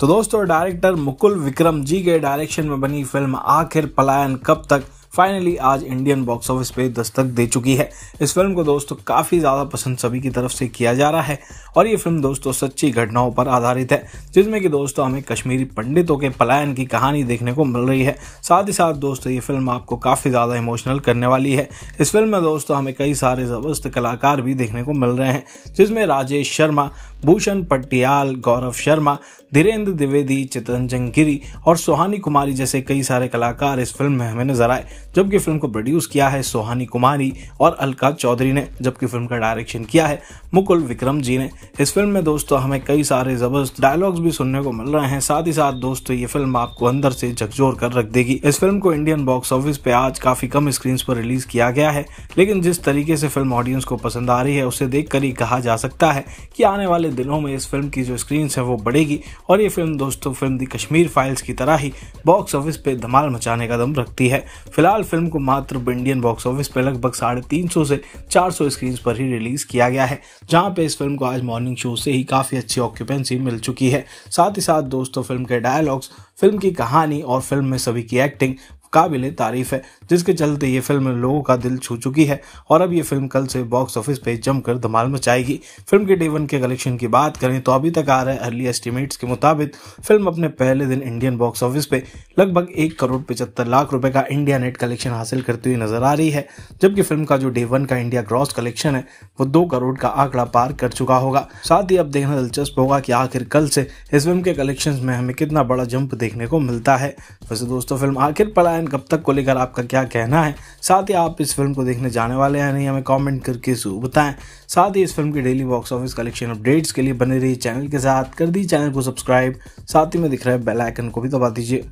तो दोस्तों डायरेक्टर मुकुल विक्रम जी के डायरेक्शन में बनी फिल्म आखिर पलायन कब तक फाइनली आज इंडियन बॉक्स ऑफिस पे दस्तक दे चुकी है इस फिल्म को दोस्तों काफ़ी ज़्यादा पसंद सभी की तरफ से किया जा रहा है और ये फिल्म दोस्तों सच्ची घटनाओं पर आधारित है जिसमें कि दोस्तों हमें कश्मीरी पंडितों के पलायन की कहानी देखने को मिल रही है साथ ही साथ दोस्तों ये फिल्म आपको काफ़ी ज़्यादा इमोशनल करने वाली है इस फिल्म में दोस्तों हमें कई सारे ज़बरदस्त कलाकार भी देखने को मिल रहे हैं जिसमें राजेश शर्मा भूषण पटियाल गौरव शर्मा धीरेन्द्र द्विवेदी चितरंजन गिरी और सुहानी कुमारी जैसे कई सारे कलाकार इस फिल्म में हमें नजर आए जबकि फिल्म को प्रोड्यूस किया है सोहानी कुमारी और अलका चौधरी ने जबकि फिल्म का डायरेक्शन किया है मुकुल विक्रम जी ने इस फिल्म में दोस्तों हमें कई सारे जबरदस्त डायलॉग्स भी सुनने को मिल रहे हैं साथ ही साथ दोस्तों ये फिल्म आपको अंदर से झकझोर कर रख देगी इस फिल्म को इंडियन बॉक्स ऑफिस पे आज काफी कम स्क्रीन पर रिलीज किया गया है लेकिन जिस तरीके से फिल्म ऑडियंस को पसंद आ रही है उसे देख ही कहा जा सकता है की आने वाले दिनों में इस फिल्म की जो स्क्रीन है वो बढ़ेगी और ये फिल्म दोस्तों फिल्म दी कश्मीर फाइल्स की तरह ही बॉक्स ऑफिस पे धमाल मचाने का दम रखती है फिलहाल फिलहाल फिल्म को मात्र इंडियन बॉक्स ऑफिस पर लगभग साढ़े तीन सौ से चार सौ स्क्रीन पर ही रिलीज किया गया है जहां पे इस फिल्म को आज मॉर्निंग शो से ही काफी अच्छी ऑक्यूपेंसी मिल चुकी है साथ ही साथ दोस्तों फिल्म के डायलॉग्स फिल्म की कहानी और फिल्म में सभी की एक्टिंग काबिल तारीफ है जिसके चलते ये फिल्म लोगों का दिल छू चुकी है और अब ये फिल्म कल से बॉक्स ऑफिस पे जमकर धमाल मचाएगी फिल्म के डे वन के कलेक्शन की बात करें तो अभी तक आ रहे अर्ली एस्टिमेट्स के मुताबिक फिल्म अपने पहले दिन इंडियन बॉक्स ऑफिस पे लगभग एक करोड़ पचहत्तर लाख रुपए का इंडिया नेट कलेक्शन हासिल करती हुई नजर आ रही है जबकि फिल्म का जो डे वन का इंडिया ग्रॉस कलेक्शन है वो दो करोड़ का आंकड़ा पार कर चुका होगा साथ ही अब देखना दिलचस्प होगा की आखिर कल से इस फिल्म के कलेक्शन में हमें कितना बड़ा जंप देखने को मिलता है वैसे दोस्तों फिल्म आखिर पड़ा एंड कब तक को लेकर आपका क्या कहना है साथ ही आप इस फिल्म को देखने जाने वाले हैं नहीं हमें कमेंट करके जरूर बताएं साथ ही इस फिल्म की daily box office collection updates के लिए बने रही चैनल के साथ कर दी चैनल को सब्सक्राइब साथ ही में दिख रहे बेलाइकन बेल आइकन को भी दबा दीजिए